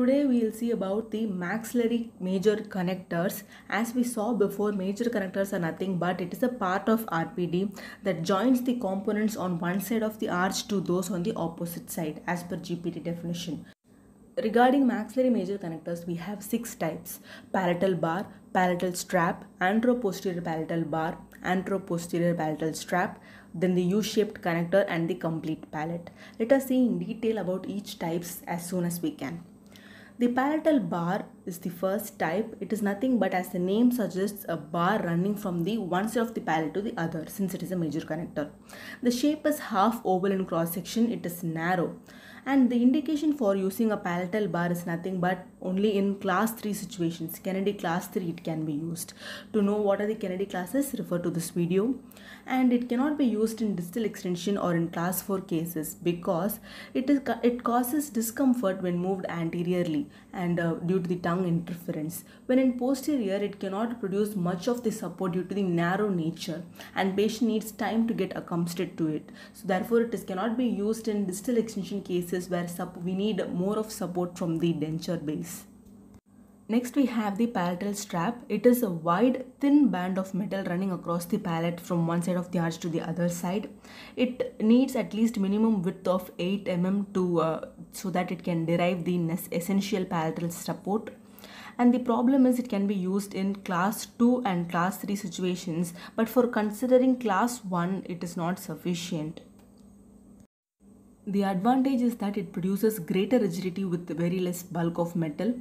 Today we will see about the maxillary major connectors. As we saw before, major connectors are nothing but it is a part of RPD that joins the components on one side of the arch to those on the opposite side as per GPT definition. Regarding maxillary major connectors, we have six types palatal bar, palatal strap, anteroposterior palatal bar, anteroposterior palatal strap, then the U-shaped connector and the complete palate. Let us see in detail about each types as soon as we can. The palatal bar is the first type. It is nothing but as the name suggests a bar running from the one side of the palate to the other since it is a major connector. The shape is half oval in cross section. It is narrow. And the indication for using a palatal bar is nothing but only in class 3 situations. Kennedy class 3 it can be used. To know what are the Kennedy classes, refer to this video. And it cannot be used in distal extension or in class 4 cases because it, is, it causes discomfort when moved anteriorly and uh, due to the tongue interference. When in posterior, it cannot produce much of the support due to the narrow nature and patient needs time to get accustomed to it. So therefore, it is cannot be used in distal extension cases is where we need more of support from the denture base. Next we have the palatal strap. It is a wide thin band of metal running across the palate from one side of the arch to the other side. It needs at least minimum width of 8 mm to uh, so that it can derive the essential palatal support. And the problem is it can be used in class 2 and class 3 situations but for considering class 1 it is not sufficient. The advantage is that it produces greater rigidity with very less bulk of metal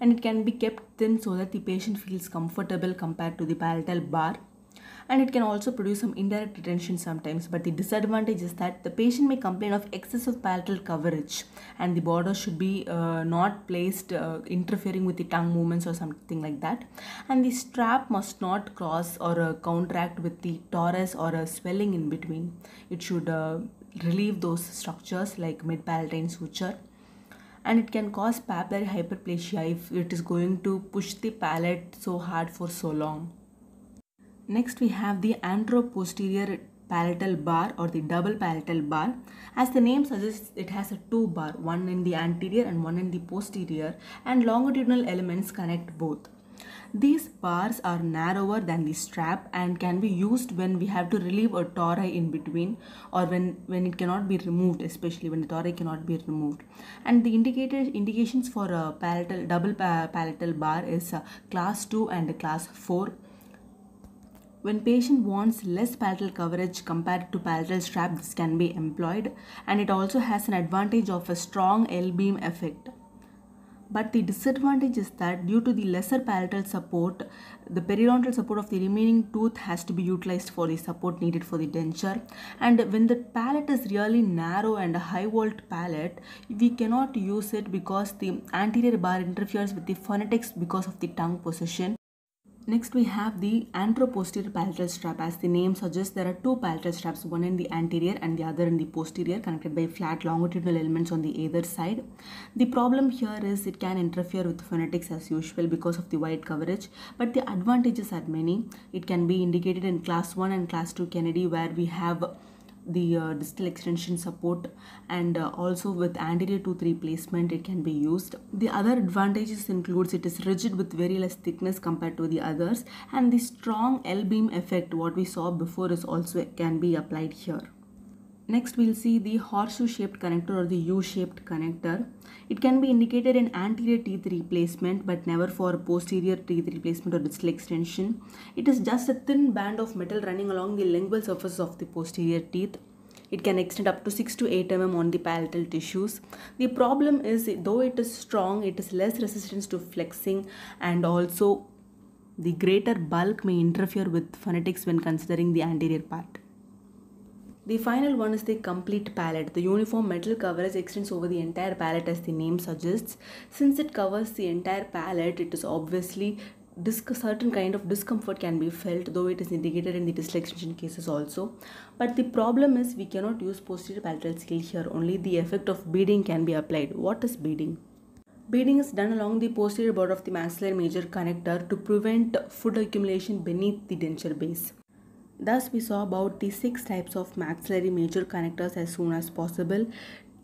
and it can be kept thin so that the patient feels comfortable compared to the palatal bar and it can also produce some indirect retention sometimes but the disadvantage is that the patient may complain of excessive palatal coverage and the border should be uh, not placed uh, interfering with the tongue movements or something like that and the strap must not cross or uh, contract with the torus or a uh, swelling in between it should uh, relieve those structures like midpalatine suture and it can cause papillary hyperplasia if it is going to push the palate so hard for so long. Next we have the anteroposterior palatal bar or the double palatal bar. As the name suggests it has a two bar one in the anterior and one in the posterior and longitudinal elements connect both. These bars are narrower than the strap and can be used when we have to relieve a tori in between or when, when it cannot be removed, especially when the tori cannot be removed. And the indicated indications for a palatal, double palatal bar is uh, class 2 and class 4 when patient wants less palatal coverage compared to palatal strap this can be employed and it also has an advantage of a strong L-beam effect but the disadvantage is that due to the lesser palatal support the periodontal support of the remaining tooth has to be utilized for the support needed for the denture and when the palate is really narrow and a high vault palate we cannot use it because the anterior bar interferes with the phonetics because of the tongue position Next we have the anteroposterior palatal strap. As the name suggests, there are two palatal straps, one in the anterior and the other in the posterior, connected by flat longitudinal elements on the either side. The problem here is it can interfere with phonetics as usual because of the wide coverage, but the advantages are many. It can be indicated in class 1 and class 2 Kennedy where we have the uh, distal extension support and uh, also with anterior tooth replacement it can be used. The other advantages includes it is rigid with very less thickness compared to the others and the strong L-beam effect what we saw before is also can be applied here. Next we'll see the horseshoe shaped connector or the U-shaped connector. It can be indicated in anterior teeth replacement but never for posterior teeth replacement or distal extension. It is just a thin band of metal running along the lingual surface of the posterior teeth. It can extend up to 6 to 8 mm on the palatal tissues. The problem is though it is strong, it is less resistance to flexing and also the greater bulk may interfere with phonetics when considering the anterior part. The final one is the complete palette. The uniform metal coverage extends over the entire palette as the name suggests. Since it covers the entire palette, it is obviously disc certain kind of discomfort can be felt though it is indicated in the dyslexia cases also but the problem is we cannot use posterior palatal seal here only the effect of beading can be applied what is beading Beading is done along the posterior border of the maxillary major connector to prevent food accumulation beneath the denture base. Thus, we saw about the six types of maxillary major connectors as soon as possible.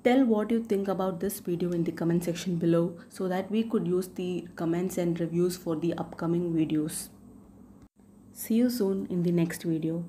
Tell what you think about this video in the comment section below so that we could use the comments and reviews for the upcoming videos. See you soon in the next video.